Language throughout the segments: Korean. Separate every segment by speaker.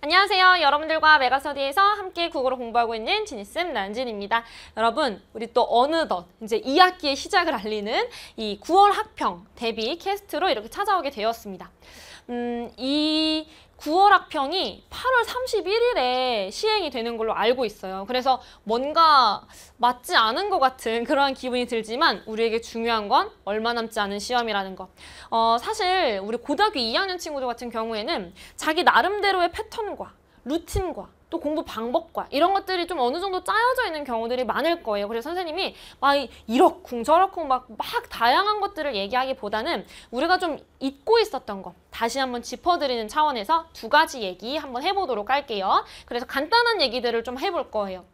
Speaker 1: 안녕하세요. 여러분들과 메가서터디에서 함께 국어를 공부하고 있는 지니쌤 난진입니다. 여러분, 우리 또 어느덧 이제 2학기의 시작을 알리는 이 9월 학평 데뷔 캐스트로 이렇게 찾아오게 되었습니다. 음, 이 9월 학평이 8월 31일에 시행이 되는 걸로 알고 있어요. 그래서 뭔가 맞지 않은 것 같은 그러한 기분이 들지만 우리에게 중요한 건 얼마 남지 않은 시험이라는 것. 어, 사실 우리 고등학교 2학년 친구들 같은 경우에는 자기 나름대로의 패턴과 루틴과 또 공부 방법과 이런 것들이 좀 어느 정도 짜여져 있는 경우들이 많을 거예요. 그래서 선생님이 막 이렇쿵 저렇쿵 막, 막 다양한 것들을 얘기하기보다는 우리가 좀 잊고 있었던 거 다시 한번 짚어드리는 차원에서 두 가지 얘기 한번 해보도록 할게요. 그래서 간단한 얘기들을 좀 해볼 거예요.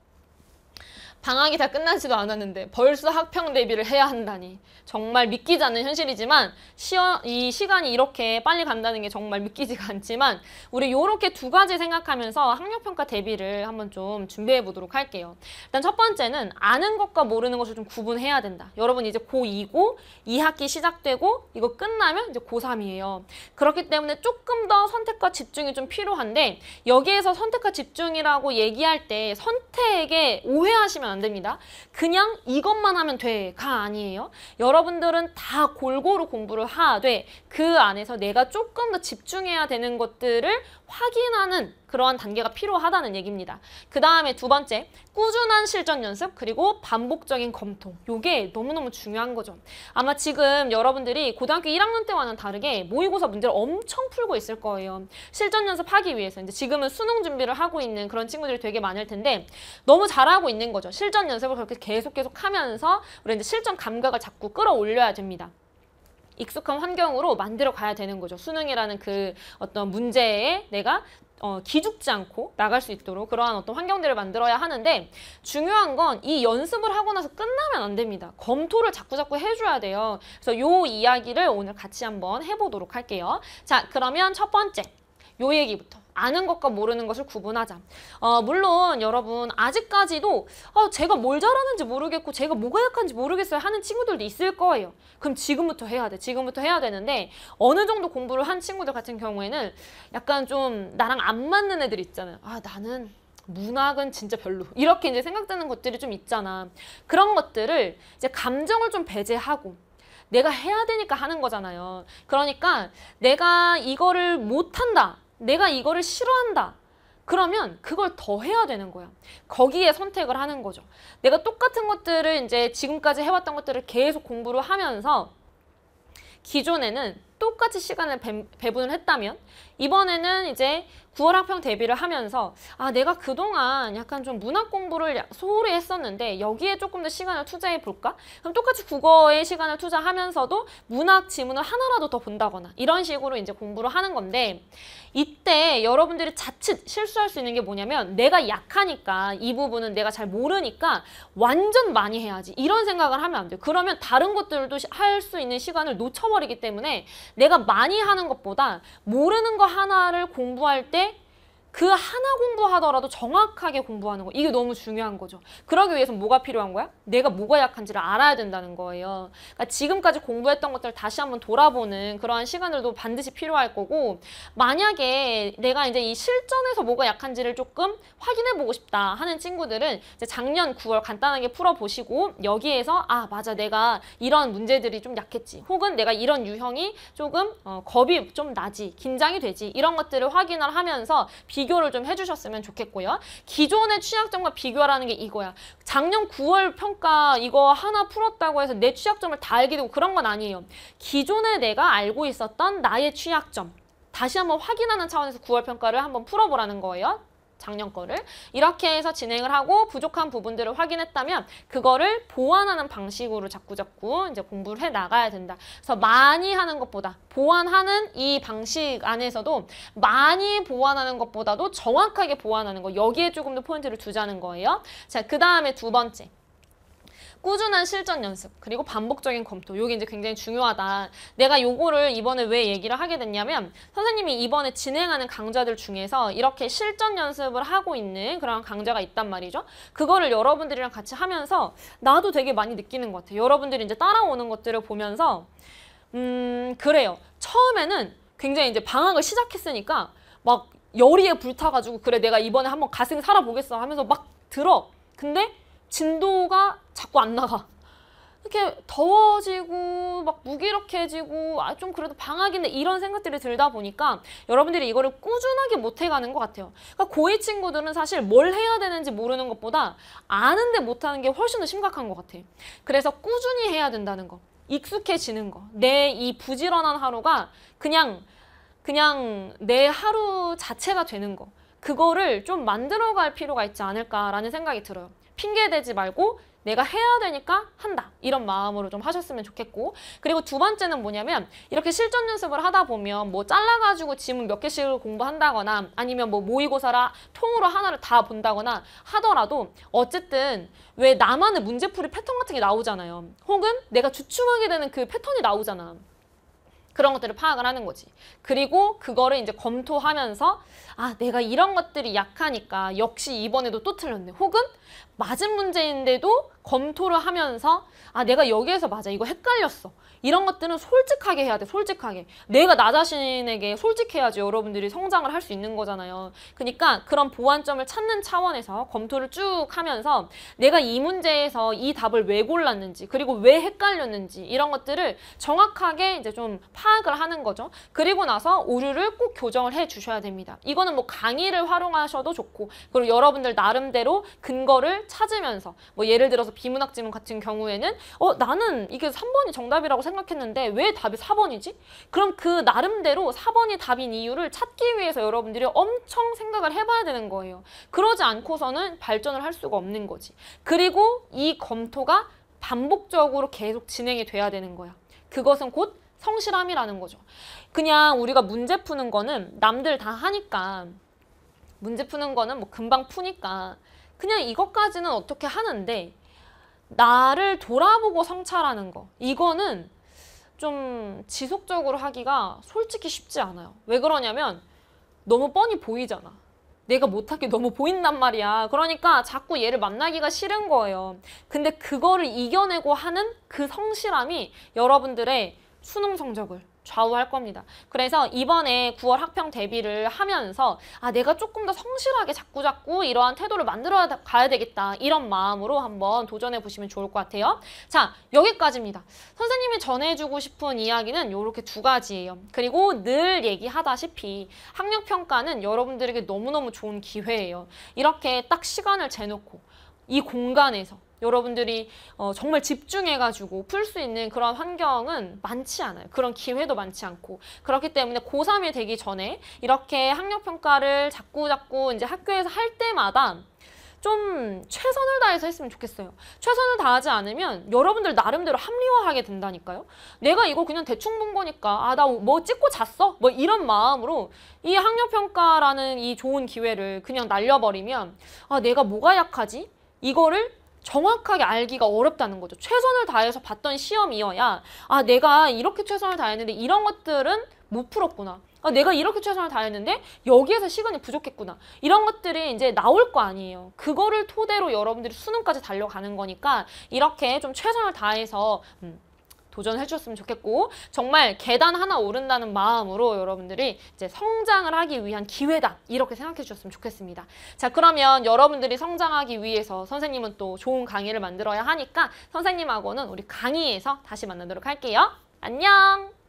Speaker 1: 방학이 다 끝나지도 않았는데 벌써 학평 대비를 해야 한다니 정말 믿기지 않는 현실이지만 시어, 이 시간이 이렇게 빨리 간다는 게 정말 믿기지가 않지만 우리 이렇게 두 가지 생각하면서 학력평가 대비를 한번 좀 준비해 보도록 할게요. 일단 첫 번째는 아는 것과 모르는 것을 좀 구분해야 된다. 여러분 이제 고2고 2학기 시작되고 이거 끝나면 이제 고3이에요. 그렇기 때문에 조금 더 선택과 집중이 좀 필요한데 여기에서 선택과 집중이라고 얘기할 때 선택에 오해하시면 안 됩니다. 그냥 이것만 하면 돼가 아니에요. 여러분들은 다 골고루 공부를 하되 그 안에서 내가 조금 더 집중해야 되는 것들을 확인하는 그러한 단계가 필요하다는 얘기입니다. 그 다음에 두 번째, 꾸준한 실전 연습 그리고 반복적인 검토. 이게 너무너무 중요한 거죠. 아마 지금 여러분들이 고등학교 1학년 때와는 다르게 모의고사 문제를 엄청 풀고 있을 거예요. 실전 연습하기 위해서. 이제 지금은 수능 준비를 하고 있는 그런 친구들이 되게 많을 텐데 너무 잘하고 있는 거죠. 실전 연습을 그렇게 계속 계속 하면서 우리 이제 실전 감각을 자꾸 끌어올려야 됩니다. 익숙한 환경으로 만들어 가야 되는 거죠. 수능이라는 그 어떤 문제에 내가 어, 기죽지 않고 나갈 수 있도록 그러한 어떤 환경들을 만들어야 하는데 중요한 건 이 연습을 하고 나서 끝나면 안 됩니다. 검토를 자꾸자꾸 해줘야 돼요. 그래서 요 이야기를 오늘 같이 한번 해보도록 할게요. 자, 그러면 첫 번째 요 얘기부터 아는 것과 모르는 것을 구분하자. 어, 물론 여러분 아직까지도 어, 제가 뭘 잘하는지 모르겠고 제가 뭐가 약한지 모르겠어요 하는 친구들도 있을 거예요. 그럼 지금부터 해야 돼. 지금부터 해야 되는데 어느 정도 공부를 한 친구들 같은 경우에는 약간 좀 나랑 안 맞는 애들 있잖아요. 아 나는 문학은 진짜 별로 이렇게 이제 생각되는 것들이 좀 있잖아. 그런 것들을 이제 감정을 좀 배제하고 내가 해야 되니까 하는 거잖아요. 그러니까 내가 이거를 못한다. 내가 이거를 싫어한다. 그러면 그걸 더 해야 되는 거야. 거기에 선택을 하는 거죠. 내가 똑같은 것들을 이제 지금까지 해왔던 것들을 계속 공부를 하면서 기존에는 똑같이 시간을 배, 분을 했다면 이번에는 이제 9월학평 대비를 하면서 아 내가 그동안 약간 좀 문학 공부를 소홀히 했었는데 여기에 조금 더 시간을 투자해 볼까? 그럼 똑같이 국어에 시간을 투자하면서도 문학 지문을 하나라도 더 본다거나 이런 식으로 이제 공부를 하는 건데 이때 여러분들이 자칫 실수할 수 있는 게 뭐냐면 내가 약하니까 이 부분은 내가 잘 모르니까 완전 많이 해야지 이런 생각을 하면 안 돼요. 그러면 다른 것들도 할 수 있는 시간을 놓쳐버리기 때문에 내가 많이 하는 것보다 모르는 거 하나를 공부할 때그 하나 공부하더라도 정확하게 공부하는 거 이게 너무 중요한 거죠. 그러기 위해서 뭐가 필요한 거야? 내가 뭐가 약한지를 알아야 된다는 거예요. 그러니까 지금까지 공부했던 것들을 다시 한번 돌아보는 그러한 시간들도 반드시 필요할 거고 만약에 내가 이제 이 실전에서 뭐가 약한지를 조금 확인해 보고 싶다 하는 친구들은 이제 작년 9월 간단하게 풀어보시고 여기에서 아 맞아 내가 이런 문제들이 좀 약했지 혹은 내가 이런 유형이 조금 어, 겁이 좀 나지 긴장이 되지 이런 것들을 확인을 하면서 비 비교를 좀 해주셨으면 좋겠고요. 기존의 취약점과 비교하라는 게 이거야. 작년 9월 평가 이거 하나 풀었다고 해서 내 취약점을 다 알게 되고 그런 건 아니에요. 기존에 내가 알고 있었던 나의 취약점 다시 한번 확인하는 차원에서 9월 평가를 한번 풀어보라는 거예요. 작년 거를 이렇게 해서 진행을 하고 부족한 부분들을 확인했다면 그거를 보완하는 방식으로 자꾸자꾸 이제 공부를 해 나가야 된다. 그래서 많이 하는 것보다 보완하는 이 방식 안에서도 많이 보완하는 것보다도 정확하게 보완하는 거 여기에 조금 더 포인트를 두자는 거예요. 자, 그 다음에 두 번째. 꾸준한 실전 연습 그리고 반복적인 검토 요게 이제 굉장히 중요하다. 내가 요거를 이번에 왜 얘기를 하게 됐냐면 선생님이 이번에 진행하는 강좌들 중에서 이렇게 실전 연습을 하고 있는 그런 강좌가 있단 말이죠. 그거를 여러분들이랑 같이 하면서 나도 되게 많이 느끼는 것 같아요. 여러분들이 이제 따라오는 것들을 보면서 음 그래요. 처음에는 굉장히 이제 방학을 시작했으니까 막열이에 불타가지고 그래 내가 이번에 한번 가슴 살아보겠어 하면서 막 들어. 근데 진도가 자꾸 안 나가. 이렇게 더워지고 막 무기력해지고 아 좀 그래도 방학인데 이런 생각들이 들다 보니까 여러분들이 이거를 꾸준하게 못 해가는 것 같아요. 그러니까 고위 친구들은 사실 뭘 해야 되는지 모르는 것보다 아는데 못하는 게 훨씬 더 심각한 것 같아요. 그래서 꾸준히 해야 된다는 거, 익숙해지는 거, 내 이 부지런한 하루가 그냥 그냥 내 하루 자체가 되는 거 그거를 좀 만들어갈 필요가 있지 않을까라는 생각이 들어요. 핑계대지 말고 내가 해야 되니까 한다 이런 마음으로 좀 하셨으면 좋겠고 그리고 두 번째는 뭐냐면 이렇게 실전 연습을 하다 보면 뭐 잘라가지고 지문 몇 개씩 을 공부한다거나 아니면 뭐 모의고사라 통으로 하나를 다 본다거나 하더라도 어쨌든 왜 나만의 문제풀이 패턴 같은 게 나오잖아요 혹은 내가 주춤하게 되는 그 패턴이 나오잖아 그런 것들을 파악을 하는 거지. 그리고 그거를 이제 검토하면서 아 내가 이런 것들이 약하니까 역시 이번에도 또 틀렸네. 혹은 맞은 문제인데도 검토를 하면서 아 내가 여기에서 맞아 이거 헷갈렸어. 이런 것들은 솔직하게 해야 돼. 솔직하게. 내가 나 자신에게 솔직해야지 여러분들이 성장을 할 수 있는 거잖아요. 그러니까 그런 보완점을 찾는 차원에서 검토를 쭉 하면서 내가 이 문제에서 이 답을 왜 골랐는지 그리고 왜 헷갈렸는지 이런 것들을 정확하게 이제 좀 파악을 하는 거죠. 그리고 나서 오류를 꼭 교정을 해 주셔야 됩니다. 이거는 뭐 강의를 활용하셔도 좋고 그리고 여러분들 나름대로 근거를 찾으면서 뭐 예를 들어서 비문학 지문 같은 경우에는 어 나는 이게 3번이 정답이라고 생각 생각했는데 왜 답이 4번이지? 그럼 그 나름대로 4번이 답인 이유를 찾기 위해서 여러분들이 엄청 생각을 해봐야 되는 거예요. 그러지 않고서는 발전을 할 수가 없는 거지. 그리고 이 검토가 반복적으로 계속 진행이 돼야 되는 거야. 그것은 곧 성실함이라는 거죠. 그냥 우리가 문제 푸는 거는 남들 다 하니까 문제 푸는 거는 뭐 금방 푸니까 그냥 이것까지는 어떻게 하는데 나를 돌아보고 성찰하는 거 이거는 좀 지속적으로 하기가 솔직히 쉽지 않아요. 왜 그러냐면 너무 뻔히 보이잖아. 내가 못할 게 너무 보인단 말이야. 그러니까 자꾸 얘를 만나기가 싫은 거예요. 근데 그거를 이겨내고 하는 그 성실함이 여러분들의 수능 성적을 좌우할 겁니다. 그래서 이번에 9월 학평 대비를 하면서 아 내가 조금 더 성실하게 자꾸자꾸 이러한 태도를 만들어 가야 되겠다 이런 마음으로 한번 도전해 보시면 좋을 것 같아요. 자 여기까지입니다. 선생님이 전해주고 싶은 이야기는 이렇게 두 가지예요. 그리고 늘 얘기하다시피 학력평가는 여러분들에게 너무너무 좋은 기회예요. 이렇게 딱 시간을 재놓고 이 공간에서 여러분들이 어, 정말 집중해가지고 풀 수 있는 그런 환경은 많지 않아요. 그런 기회도 많지 않고 그렇기 때문에 고3이 되기 전에 이렇게 학력평가를 자꾸자꾸 이제 학교에서 할 때마다 좀 최선을 다해서 했으면 좋겠어요. 최선을 다하지 않으면 여러분들 나름대로 합리화하게 된다니까요. 내가 이거 그냥 대충 본 거니까 아 나 뭐 찍고 잤어? 뭐 이런 마음으로 이 학력평가라는 이 좋은 기회를 그냥 날려버리면 아 내가 뭐가 약하지? 이거를 정확하게 알기가 어렵다는 거죠. 최선을 다해서 봤던 시험이어야 아 내가 이렇게 최선을 다했는데 이런 것들은 못 풀었구나. 아, 내가 이렇게 최선을 다했는데 여기에서 시간이 부족했구나. 이런 것들이 이제 나올 거 아니에요. 그거를 토대로 여러분들이 수능까지 달려가는 거니까 이렇게 좀 최선을 다해서 음, 도전해 주셨으면 좋겠고 정말 계단 하나 오른다는 마음으로 여러분들이 이제 성장을 하기 위한 기회다 이렇게 생각해 주셨으면 좋겠습니다. 자 그러면 여러분들이 성장하기 위해서 선생님은 또 좋은 강의를 만들어야 하니까 선생님하고는 우리 강의에서 다시 만나도록 할게요. 안녕!